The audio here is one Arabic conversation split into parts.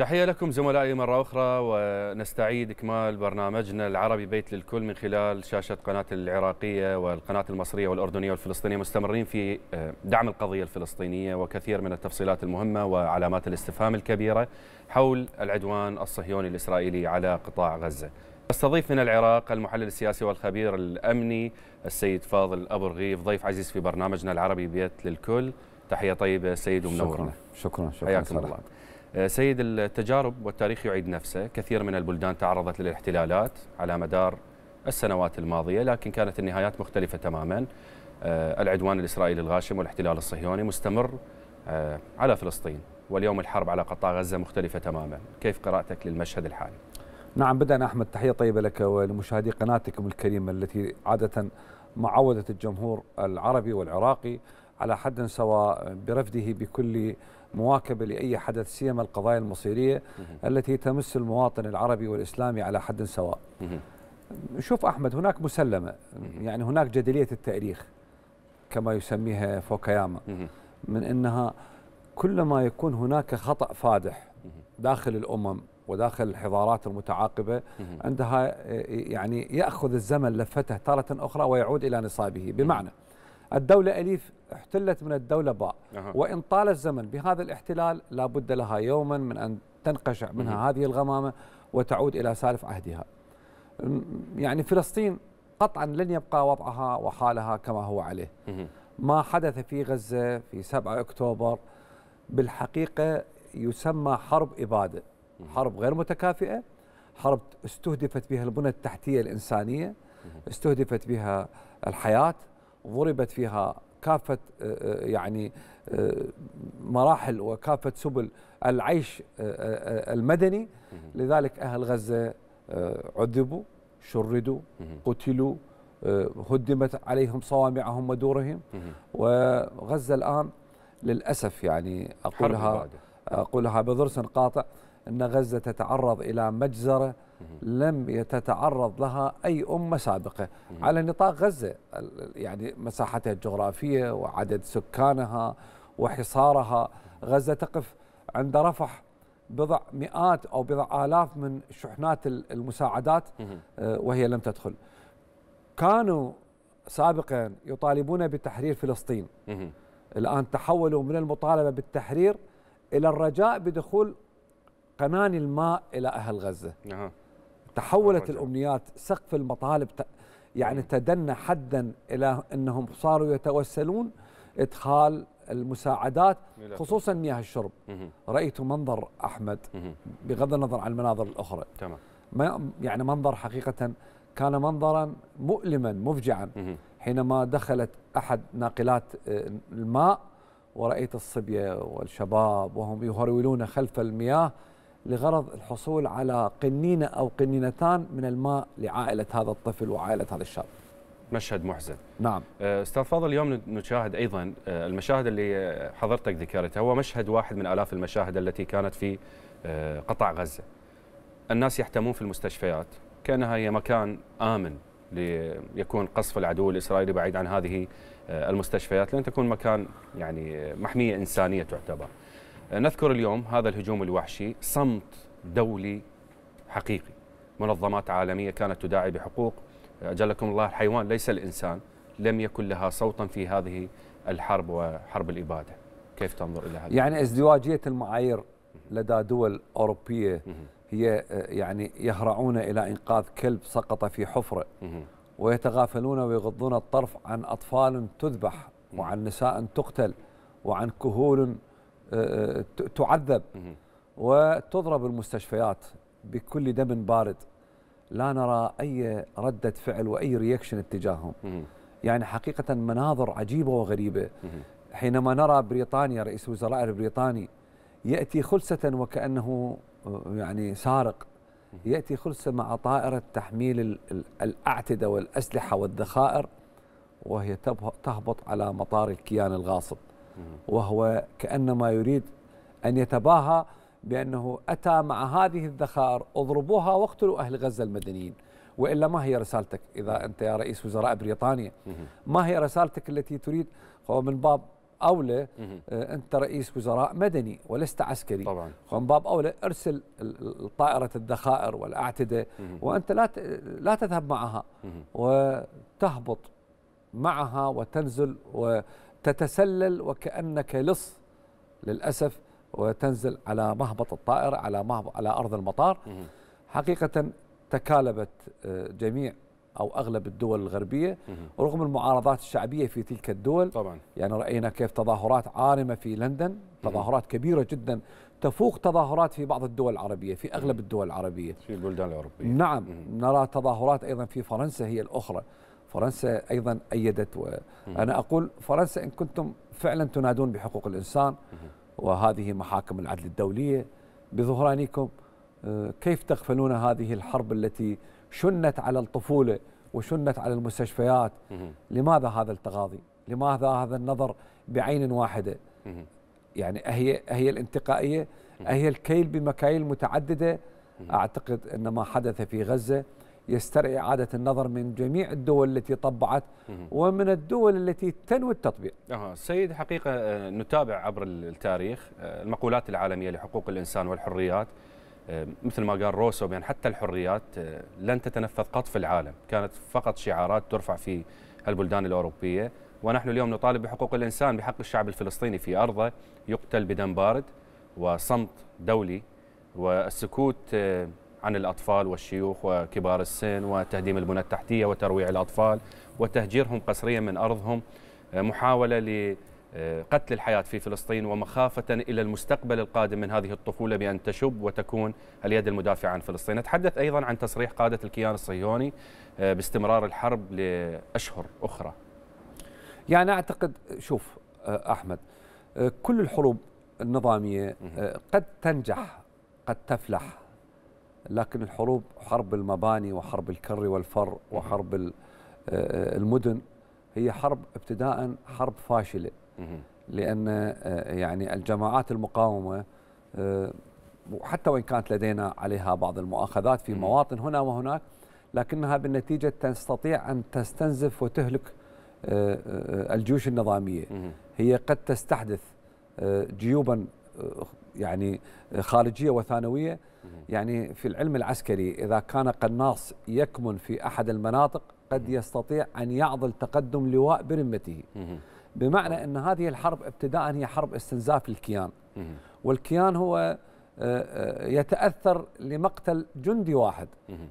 تحية لكم زملائي مرة أخرى ونستعيد إكمال برنامجنا العربي بيت للكل من خلال شاشة قناة العراقية والقناة المصرية والأردنية والفلسطينية مستمرين في آه، دعم القضية الفلسطينية وكثير من التفصيلات المهمة وعلامات الاستفهام الكبيرة حول العدوان الصهيوني الإسرائيلي على قطاع غزة استضيف من العراق المحلل السياسي والخبير الأمني السيد فاضل أبو رغيف ضيف عزيز في برنامجنا العربي بيت للكل تحية طيبة سيد ومنورنا شكرا شكرا, شكرا حياكم الله آه، سيد التجارب والتاريخ يعيد نفسه كثير من البلدان تعرضت للاحتلالات على مدار السنوات الماضية لكن كانت النهايات مختلفة تماما آه، العدوان الإسرائيلي الغاشم والاحتلال الصهيوني مستمر آه، على فلسطين واليوم الحرب على قطاع غزة مختلفة تماما كيف قراءتك للمشهد الحالي؟ نعم بدأنا أحمد تحية طيبة لك ولمشاهدي قناتكم الكريمة التي عادة عودت الجمهور العربي والعراقي على حد سواء برفده بكل مواكبة لأي حدث سيما القضايا المصيرية التي تمس المواطن العربي والإسلامي على حد سواء شوف أحمد هناك مسلمة يعني هناك جدلية التاريخ كما يسميها فوكاياما من أنها كلما يكون هناك خطأ فادح داخل الأمم وداخل الحضارات المتعاقبة عندها يعني يأخذ الزمن لفته تارة أخرى ويعود إلى نصابه بمعنى الدولة أليف احتلت من الدولة باء أه. وإن طال الزمن بهذا الاحتلال لابد لها يوما من أن تنقشع منها مه. هذه الغمامة وتعود إلى سالف عهدها يعني فلسطين قطعا لن يبقى وضعها وحالها كما هو عليه مه. ما حدث في غزة في 7 أكتوبر بالحقيقة يسمى حرب إبادة حرب غير متكافئة حرب استهدفت بها البنى التحتية الإنسانية استهدفت بها الحياة ضربت فيها كافة آه، آه، يعني آه، مراحل وكافة سبل العيش المدني لذلك أهل غزة عذبوا شردوا قتلوا هدمت عليهم صوامعهم ودورهم وغزة الآن للأسف يعني أقولها أقولها بضرس قاطع أن غزة تتعرض إلى مجزرة لم تتعرض لها أي أمة سابقة على نطاق غزة يعني مساحتها الجغرافية وعدد سكانها وحصارها غزة تقف عند رفح بضع مئات أو بضع آلاف من شحنات المساعدات آه، وهي لم تدخل كانوا سابقا يطالبون بتحرير فلسطين الآن تحولوا من المطالبة بالتحرير إلى الرجاء بدخول قناني الماء إلى أهل غزة تحولت الأمنيات سقف المطالب يعني تدنى حدا إلى أنهم صاروا يتوسلون إدخال المساعدات خصوصا مياه الشرب رأيت منظر أحمد بغض النظر عن المناظر الأخرى تمام يعني منظر حقيقة كان منظرا مؤلما مفجعا حينما دخلت أحد ناقلات آه، الماء ورأيت الصبية والشباب وهم يهرولون خلف المياه لغرض الحصول على قنينة أو قنينتان من الماء لعائلة هذا الطفل وعائلة هذا الشاب مشهد محزن نعم أه، استاذ فاضل اليوم نشاهد ايضا أه، المشاهد اللي أه، حضرتك ذكرتها هو مشهد واحد من الاف المشاهد التي كانت في قطاع غزه الناس يحتمون في المستشفيات كانها هي مكان امن ليكون قصف العدو الاسرائيلي بعيد عن هذه المستشفيات لان تكون مكان يعني محميه انسانيه تعتبر نذكر اليوم هذا الهجوم الوحشي صمت دولي حقيقي منظمات عالمية كانت تداعي بحقوق أجلكم الله الحيوان ليس الإنسان لم يكن لها صوتا في هذه الحرب وحرب الإبادة كيف تنظر إلى هذا؟ يعني ازدواجية المعايير لدى دول أوروبية هي يعني يهرعون إلى إنقاذ كلب سقط في حفرة ويتغافلون ويغضون الطرف عن أطفال تذبح وعن نساء تقتل وعن كهول تعذب وتضرب المستشفيات بكل دم بارد لا نرى أي ردة فعل وأي رياكشن اتجاههم يعني حقيقة مناظر عجيبة وغريبة حينما نرى بريطانيا رئيس الوزراء البريطاني يأتي خلسة وكأنه آه، يعني سارق يأتي خلسة مع طائرة تحميل الأعتدة والأسلحة والذخائر وهي تهبط على مطار الكيان الغاصب وهو كأنما يريد أن يتباهى بأنه أتى مع هذه الذخائر اضربوها واقتلوا أهل غزة المدنيين وإلا ما هي رسالتك إذا أنت يا رئيس وزراء بريطانيا ما هي رسالتك التي تريد هو من باب أولى آه، أنت رئيس وزراء مدني ولست عسكري طبعا من باب أولى أرسل طائرة الذخائر والأعتدة وأنت لا لا تذهب معها وتهبط معها وتنزل و تتسلل وكأنك لص للأسف وتنزل على مهبط الطائرة على مهبط على أرض المطار حقيقة تكالبت آه، جميع أو أغلب الدول الغربية رغم المعارضات الشعبية في تلك الدول طبعا يعني رأينا كيف تظاهرات عارمة في لندن تظاهرات كبيرة جدا تفوق تظاهرات في بعض الدول العربية في أغلب الدول العربية في البلدان الأوروبية نعم نرى تظاهرات أيضا في فرنسا هي الأخرى فرنسا أيضا أيدت وأنا أقول فرنسا إن كنتم فعلا تنادون بحقوق الإنسان وهذه محاكم العدل الدولية بظهرانكم آه، كيف تغفلون هذه الحرب التي شنت على الطفولة وشنت على المستشفيات لماذا هذا التغاضي لماذا هذا النظر بعين واحدة يعني أهي, أهي الانتقائية أهي الكيل بمكاييل متعددة أعتقد أن ما حدث في غزة يسترعي إعادة النظر من جميع الدول التي طبعت ومن الدول التي تنوي التطبيع أه سيد حقيقة آه، نتابع عبر التاريخ آه، المقولات العالمية لحقوق الإنسان والحريات آه، مثل ما قال روسو بأن حتى الحريات لن تتنفذ قط في العالم كانت فقط شعارات ترفع في البلدان الأوروبية ونحن اليوم نطالب بحقوق الإنسان بحق الشعب الفلسطيني في أرضه يقتل بدم بارد وصمت دولي والسكوت عن الأطفال والشيوخ وكبار السن وتهديم البنى التحتية وترويع الأطفال وتهجيرهم قسريا من أرضهم محاولة لقتل الحياة في فلسطين ومخافة إلى المستقبل القادم من هذه الطفولة بأن تشب وتكون اليد المدافعة عن فلسطين نتحدث أيضا عن تصريح قادة الكيان الصهيوني باستمرار الحرب لأشهر أخرى يعني أعتقد شوف آه، أحمد آه، كل الحروب النظامية آه، قد تنجح قد تفلح لكن الحروب حرب المباني وحرب الكر والفر وحرب آه، المدن هي حرب ابتداء حرب فاشلة لأن آه، يعني الجماعات المقاومة آه، وحتى وإن كانت لدينا عليها بعض المؤاخذات في مواطن هنا وهناك لكنها بالنتيجة تستطيع أن تستنزف وتهلك الجيوش النظامية هي قد تستحدث جيوبا يعني خارجيه وثانويه يعني في العلم العسكري اذا كان قناص يكمن في احد المناطق قد يستطيع ان يعضل تقدم لواء برمته بمعنى ان هذه الحرب ابتداء هي حرب استنزاف الكيان والكيان هو آه، آه، يتأثر لمقتل جندي واحد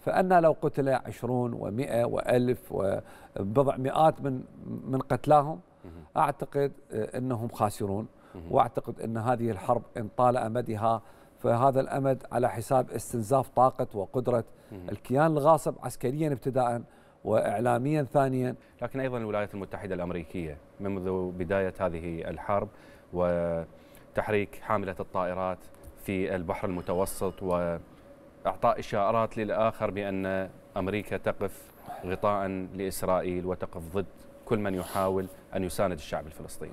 فأنا لو قتل عشرون ومئة وألف وبضع مئات من, من قتلاهم أعتقد آه، أنهم خاسرون واعتقد ان هذه الحرب ان طال امدها فهذا الامد على حساب استنزاف طاقه وقدره الكيان الغاصب عسكريا ابتداء واعلاميا ثانيا لكن ايضا الولايات المتحده الامريكيه منذ بدايه هذه الحرب وتحريك حامله الطائرات في البحر المتوسط واعطاء اشارات للاخر بان امريكا تقف غطاء لاسرائيل وتقف ضد كل من يحاول ان يساند الشعب الفلسطيني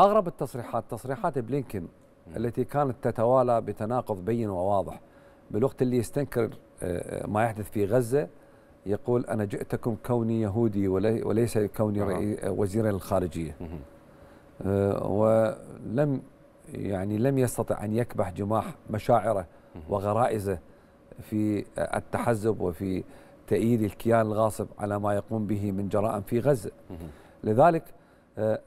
اغرب التصريحات تصريحات بلينكن التي كانت تتوالى بتناقض بين وواضح بالوقت اللي يستنكر آه، ما يحدث في غزه يقول انا جئتكم كوني يهودي وليس كوني نعم. وزيرا للخارجيه آه، ولم يعني لم يستطع ان يكبح جماح مشاعره وغرائزه في التحزب وفي تأييد الكيان الغاصب على ما يقوم به من جرائم في غزه لذلك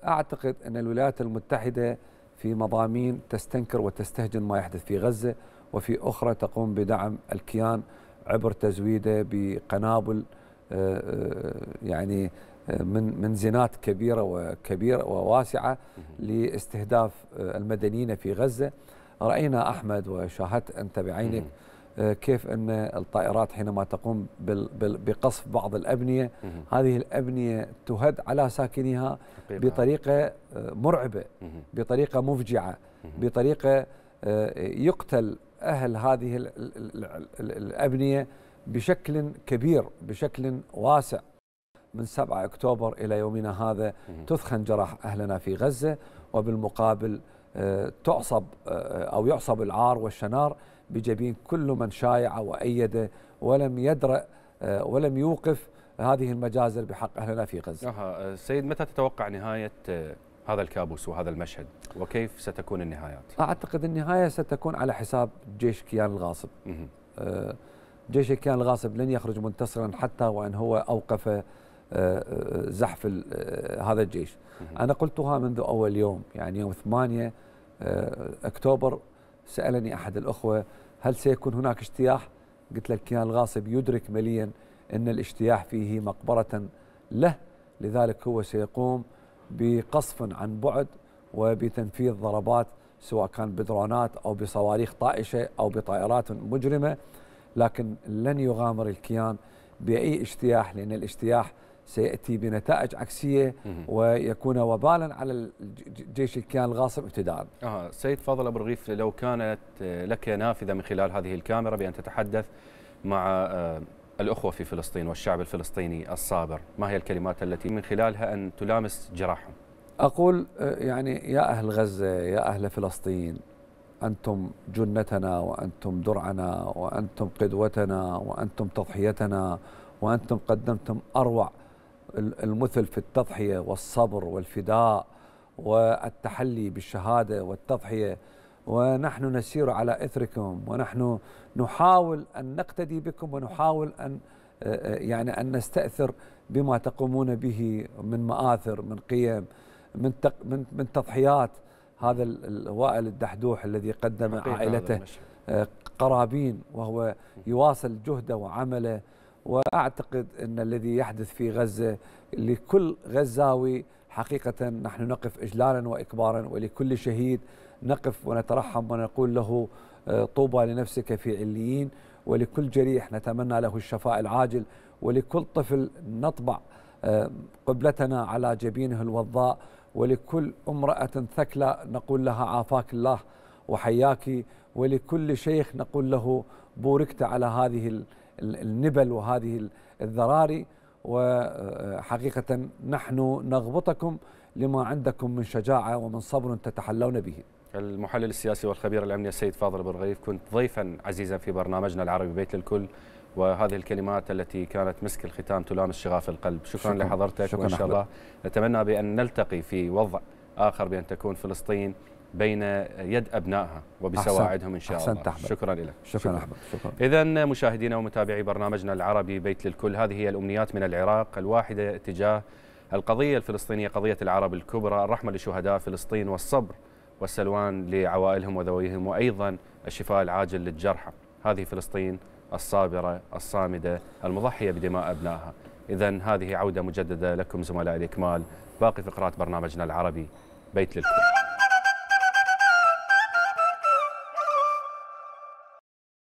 أعتقد أن الولايات المتحدة في مضامين تستنكر وتستهجن ما يحدث في غزة وفي أخرى تقوم بدعم الكيان عبر تزويده بقنابل آه، آه، يعني آه، من من زينات كبيره وكبيره وواسعه لاستهداف المدنيين في غزه راينا احمد وشاهدت انت بعينك آه، كيف أن الطائرات حينما تقوم بقصف بعض الأبنية هذه الأبنية تهد على ساكنيها بطريقة آه، مرعبة بطريقة مفجعة بطريقة آه، يقتل أهل هذه الأبنية بشكل كبير بشكل واسع من 7 أكتوبر إلى يومنا هذا تثخن جراح أهلنا في غزة وبالمقابل تعصب آه، أو يعصب العار والشنار بجبين كل من شايع وأيد ولم يدرأ آه، ولم يوقف هذه المجازر بحق أهلنا في غزة أه سيد متى تتوقع نهاية آه، هذا الكابوس وهذا المشهد وكيف ستكون النهايات أعتقد النهاية ستكون على حساب جيش كيان الغاصب جيش كيان الغاصب لن يخرج منتصرا حتى وان هو اوقف زحف آه، هذا الجيش أنا قلتها منذ أول يوم يعني يوم 8 آه، أكتوبر سألني أحد الأخوة هل سيكون هناك اجتياح قلت له الكيان الغاصب يدرك مليا أن الاجتياح فيه مقبرة له لذلك هو سيقوم بقصف عن بعد وبتنفيذ ضربات سواء كان بدرونات أو بصواريخ طائشة أو بطائرات مجرمة لكن لن يغامر الكيان بأي اجتياح لأن الاجتياح سيأتي بنتائج عكسية ويكون وبالا على الجيش الكيان الغاصب ابتداء آه سيد فاضل أبو رغيف لو كانت آه، لك نافذة من خلال هذه الكاميرا بأن تتحدث مع آه، الأخوة في فلسطين والشعب الفلسطيني الصابر ما هي الكلمات التي من خلالها أن تلامس جراحهم أقول آه، يعني يا أهل غزة يا أهل فلسطين أنتم جنتنا وأنتم درعنا وأنتم قدوتنا وأنتم تضحيتنا وأنتم قدمتم أروع المثل في التضحية والصبر والفداء والتحلي بالشهادة والتضحية ونحن نسير على إثركم ونحن نحاول أن نقتدي بكم ونحاول أن يعني أن نستأثر بما تقومون به من مآثر من قيم من من, من تضحيات هذا الوائل الدحدوح الذي قدم عائلته آه، قرابين وهو يواصل جهده وعمله واعتقد ان الذي يحدث في غزه لكل غزاوي حقيقه نحن نقف اجلالا واكبارا ولكل شهيد نقف ونترحم ونقول له آه، طوبى لنفسك في عليين ولكل جريح نتمنى له الشفاء العاجل ولكل طفل نطبع آه، قبلتنا على جبينه الوضاء ولكل امرأة ثكلى نقول لها عافاك الله وحياك ولكل شيخ نقول له بوركت على هذه النبل وهذه الذراري وحقيقة نحن نغبطكم لما عندكم من شجاعة ومن صبر تتحلون به المحلل السياسي والخبير الأمني السيد فاضل برغيف كنت ضيفا عزيزا في برنامجنا العربي بيت للكل وهذه الكلمات التي كانت مسك الختام تلامس شغاف القلب شكرا, شكرا لحضرتك شكرا وإن شاء الله نتمنى بأن نلتقي في وضع آخر بأن تكون فلسطين بين يد ابنائها وبسواعدهم ان شاء أحسن الله أحمد. شكرا لك شكرا, شكرا. شكرا. اذا مشاهدينا ومتابعي برنامجنا العربي بيت للكل هذه هي الامنيات من العراق الواحده تجاه القضيه الفلسطينيه قضيه العرب الكبرى الرحمه لشهداء فلسطين والصبر والسلوان لعوائلهم وذويهم وايضا الشفاء العاجل للجرحى هذه فلسطين الصابره الصامده المضحيه بدماء ابنائها اذا هذه عوده مجدده لكم زملائي الاكمال باقي فقرات برنامجنا العربي بيت للكل